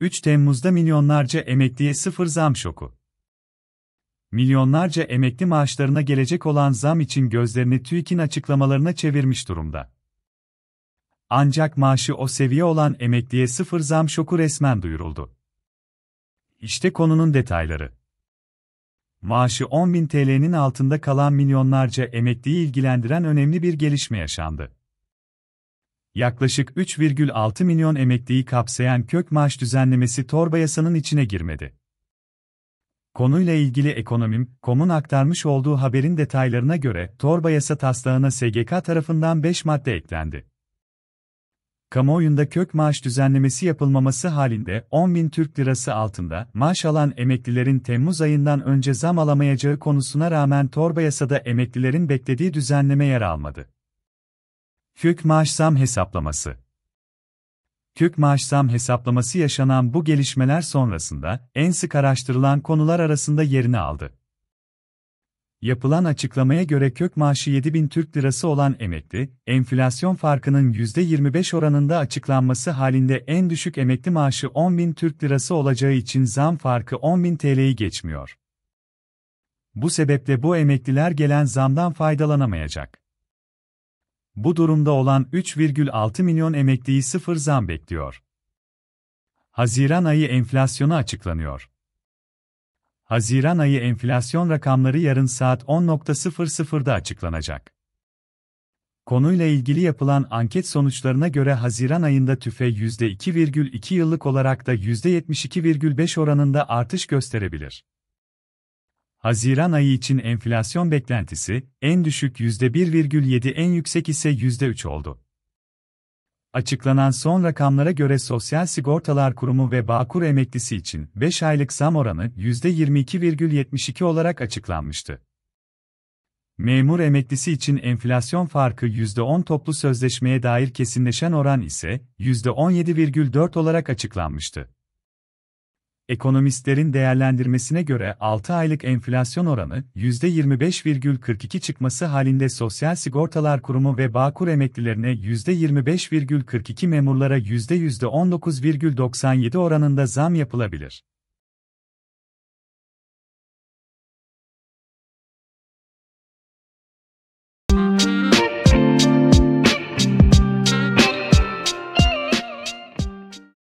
3 Temmuz'da milyonlarca emekliye sıfır zam şoku. Milyonlarca emekli maaşlarına gelecek olan zam için gözlerini TÜİK'in açıklamalarına çevirmiş durumda. Ancak maaşı o seviye olan emekliye sıfır zam şoku resmen duyuruldu. İşte konunun detayları. Maaşı 10.000 TL'nin altında kalan milyonlarca emekliyi ilgilendiren önemli bir gelişme yaşandı yaklaşık 3,6 milyon emekliyi kapsayan kök maaş düzenlemesi torba yasanın içine girmedi. Konuyla ilgili Ekonomim.com'un aktarmış olduğu haberin detaylarına göre torba yasa taslağına SGK tarafından 5 madde eklendi. Kamuoyunda kök maaş düzenlemesi yapılmaması halinde 10 bin Türk lirası altında maaş alan emeklilerin Temmuz ayından önce zam alamayacağı konusuna rağmen torba yasada emeklilerin beklediği düzenleme yer almadı. Kök maaş zam hesaplaması. Kök maaş zam hesaplaması yaşanan bu gelişmeler sonrasında en sık araştırılan konular arasında yerini aldı. Yapılan açıklamaya göre kök maaşı 7000 Türk Lirası olan emekli, enflasyon farkının %25 oranında açıklanması halinde en düşük emekli maaşı 10.000 Türk Lirası olacağı için zam farkı 10.000 TL'yi geçmiyor. Bu sebeple bu emekliler gelen zamdan faydalanamayacak. Bu durumda olan 3,6 milyon emekliyi sıfır zam bekliyor. Haziran ayı enflasyonu açıklanıyor. Haziran ayı enflasyon rakamları yarın saat 10.00'da açıklanacak. Konuyla ilgili yapılan anket sonuçlarına göre Haziran ayında tüfe %2,2 yıllık olarak da %72,5 oranında artış gösterebilir. Haziran ayı için enflasyon beklentisi en düşük %1,7 en yüksek ise %3 oldu. Açıklanan son rakamlara göre Sosyal Sigortalar Kurumu ve Bağkur emeklisi için 5 aylık zam oranı %22,72 olarak açıklanmıştı. Memur emeklisi için enflasyon farkı %10 toplu sözleşmeye dair kesinleşen oran ise %17,4 olarak açıklanmıştı. Ekonomistlerin değerlendirmesine göre 6 aylık enflasyon oranı %25,42 çıkması halinde Sosyal Sigortalar Kurumu ve Bağkur emeklilerine %25,42 memurlara %19,97 oranında zam yapılabilir.